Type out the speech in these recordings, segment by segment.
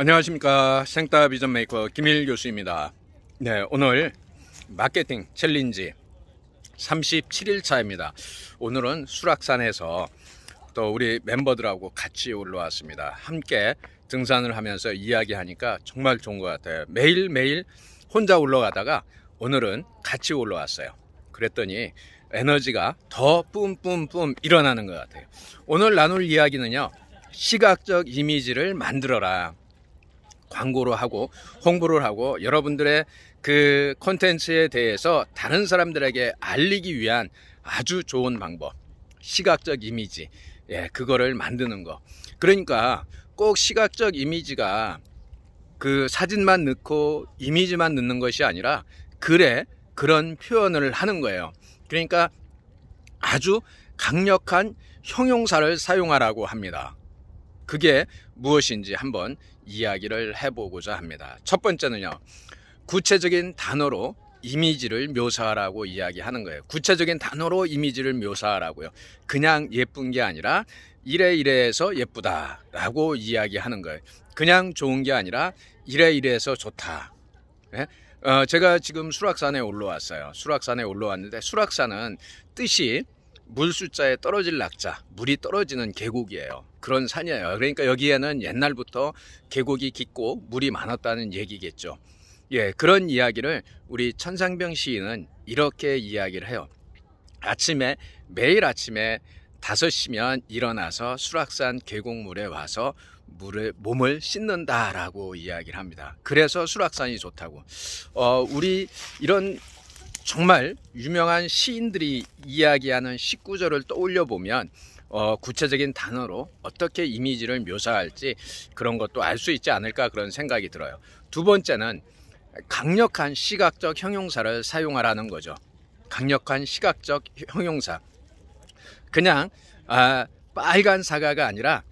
안녕하십니까 생따 비전 메이커 김일 교수입니다 네 오늘 마케팅 챌린지 37일 차입니다 오늘은 수락산에서 또 우리 멤버들하고 같이 올라왔습니다 함께 등산을 하면서 이야기하니까 정말 좋은 것 같아요 매일매일 혼자 올라가다가 오늘은 같이 올라왔어요 그랬더니 에너지가 더 뿜뿜뿜 일어나는 것 같아요 오늘 나눌 이야기는요 시각적 이미지를 만들어라 광고로 하고 홍보를 하고 여러분들의 그 콘텐츠에 대해서 다른 사람들에게 알리기 위한 아주 좋은 방법. 시각적 이미지. 예, 그거를 만드는 거. 그러니까 꼭 시각적 이미지가 그 사진만 넣고 이미지만 넣는 것이 아니라 글에 그런 표현을 하는 거예요. 그러니까 아주 강력한 형용사를 사용하라고 합니다. 그게 무엇인지 한번 이야기를 해보고자 합니다. 첫 번째는요. 구체적인 단어로 이미지를 묘사하라고 이야기하는 거예요. 구체적인 단어로 이미지를 묘사하라고요. 그냥 예쁜 게 아니라 이래 이래해서 예쁘다라고 이야기하는 거예요. 그냥 좋은 게 아니라 이래 이래해서 좋다. 예? 어, 제가 지금 수락산에 올라왔어요. 수락산에 올라왔는데 수락산은 뜻이 물 숫자에 떨어질 낙자, 물이 떨어지는 계곡이에요. 그런 산이에요. 그러니까 여기에는 옛날부터 계곡이 깊고 물이 많았다는 얘기겠죠. 예, 그런 이야기를 우리 천상병 시인은 이렇게 이야기를 해요. 아침에 매일 아침에 5시면 일어나서 수락산 계곡물에 와서 물을 몸을 씻는다라고 이야기를 합니다. 그래서 수락산이 좋다고. 어, 우리 이런 정말 유명한 시인들이 이야기하는 19절을 떠올려 보면 어, 구체적인 단어로 어떻게 이미지를 묘사할지 그런 것도 알 수 있지 않을까 그런 생각이 들어요. 두 번째는 강력한 시각적 형용사를 사용하라는 거죠. 강력한 시각적 형용사. 그냥 아, 빨간 사과가 아니라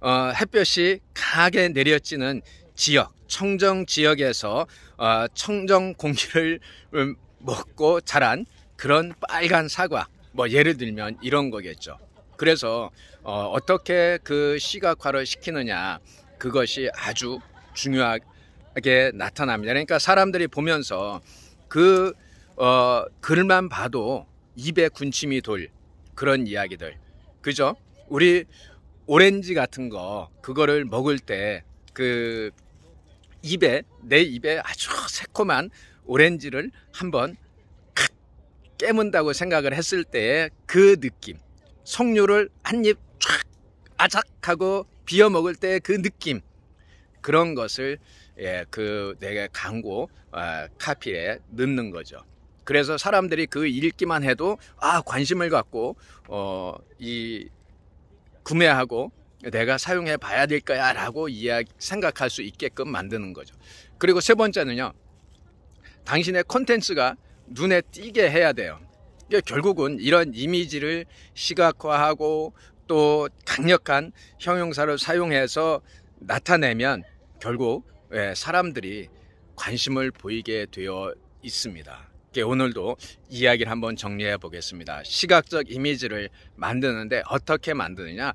어, 햇볕이 강하게 내려지는 지역, 청정 지역에서 어, 청정 공기를 음, 먹고 자란 그런 빨간 사과. 뭐 예를 들면 이런 거겠죠. 그래서 어, 어떻게 그 시각화를 시키느냐 그것이 아주 중요하게 나타납니다. 그러니까 사람들이 보면서 그 어, 글만 봐도 입에 군침이 돌 그런 이야기들. 그죠? 우리 오렌지 같은 거 그거를 먹을 때 그 입에 내 입에 아주 새콤한 오렌지를 한번 깨문다고 생각을 했을 때의 그 느낌 석류를 한 입 촥 아삭하고 비어 먹을 때의 그 느낌 그런 것을 예, 그 내가 광고 어, 아, 카피에 넣는 거죠. 그래서 사람들이 그 읽기만 해도 아 관심을 갖고 어, 이 구매하고 내가 사용해 봐야 될 거야라고 이야기 생각할 수 있게끔 만드는 거죠. 그리고 세 번째는요. 당신의 콘텐츠가 눈에 띄게 해야 돼요. 결국은 이런 이미지를 시각화하고 또 강력한 형용사를 사용해서 나타내면 결국 예, 사람들이 관심을 보이게 되어 있습니다. 오늘도 이야기를 한번 정리해 보겠습니다. 시각적 이미지를 만드는데 어떻게 만드느냐?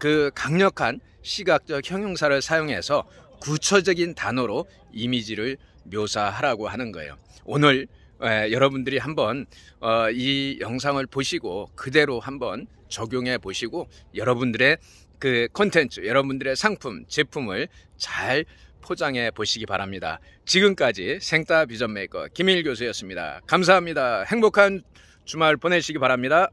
그 강력한 시각적 형용사를 사용해서 구체적인 단어로 이미지를 묘사하라고 하는 거예요. 오늘 에, 여러분들이 한번 어, 이 영상을 보시고 그대로 한번 적용해 보시고 여러분들의 그 콘텐츠, 여러분들의 상품, 제품을 잘 포장해 보시기 바랍니다. 지금까지 생따 비전메이커 김일 교수였습니다. 감사합니다. 행복한 주말 보내시기 바랍니다.